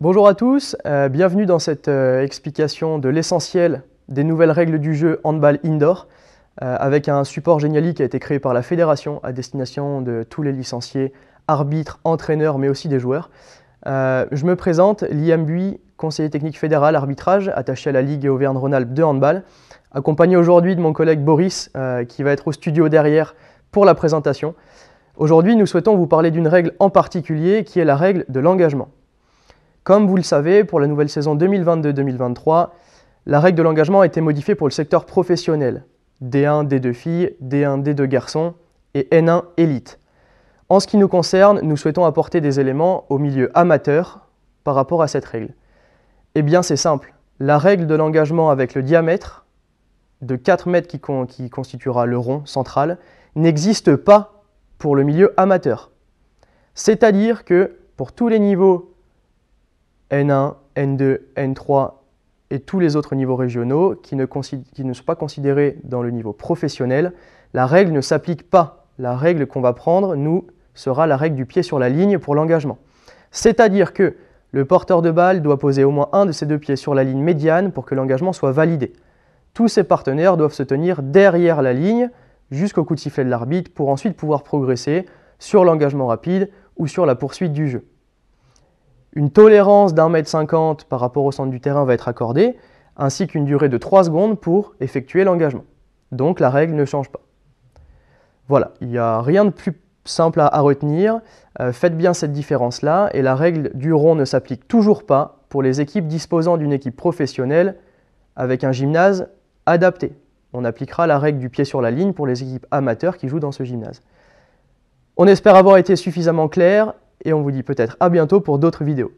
Bonjour à tous, euh, bienvenue dans cette euh, explication de l'essentiel des nouvelles règles du jeu handball indoor euh, avec un support génial qui a été créé par la fédération à destination de tous les licenciés, arbitres, entraîneurs mais aussi des joueurs. je me présente, Liam Bui, conseiller technique fédéral arbitrage attaché à la Ligue Auvergne-Rhône-Alpes de handball, accompagné aujourd'hui de mon collègue Boris qui va être au studio derrière pour la présentation. Aujourd'hui, nous souhaitons vous parler d'une règle en particulier qui est la règle de l'engagement. Comme vous le savez, pour la nouvelle saison 2022-2023, la règle de l'engagement a été modifiée pour le secteur professionnel, D1, D2 filles, D1, D2 garçons et N1 élite. En ce qui nous concerne, nous souhaitons apporter des éléments au milieu amateur par rapport à cette règle. Eh bien c'est simple, la règle de l'engagement avec le diamètre de 4 mètres qui, qui constituera le rond central n'existe pas pour le milieu amateur. C'est-à-dire que pour tous les niveaux N1, N2, N3 et tous les autres niveaux régionaux qui ne, sont pas considérés dans le niveau professionnel, la règle ne s'applique pas. La règle qu'on va prendre, nous, sera la règle du pied sur la ligne pour l'engagement. C'est-à-dire que le porteur de balle doit poser au moins un de ses deux pieds sur la ligne médiane pour que l'engagement soit validé. Tous ses partenaires doivent se tenir derrière la ligne jusqu'au coup de sifflet de l'arbitre pour ensuite pouvoir progresser sur l'engagement rapide ou sur la poursuite du jeu. Une tolérance d'un mètre cinquante par rapport au centre du terrain va être accordée, ainsi qu'une durée de 3 secondes pour effectuer l'engagement. Donc la règle ne change pas. Voilà, il n'y a rien de plus simple à, retenir. Euh, faites bien cette différence-là et la règle du rond ne s'applique toujours pas pour les équipes disposant d'une équipe professionnelle avec un gymnase adapté. On appliquera la règle du pied sur la ligne pour les équipes amateurs qui jouent dans ce gymnase. On espère avoir été suffisamment clair et on vous dit peut-être à bientôt pour d'autres vidéos.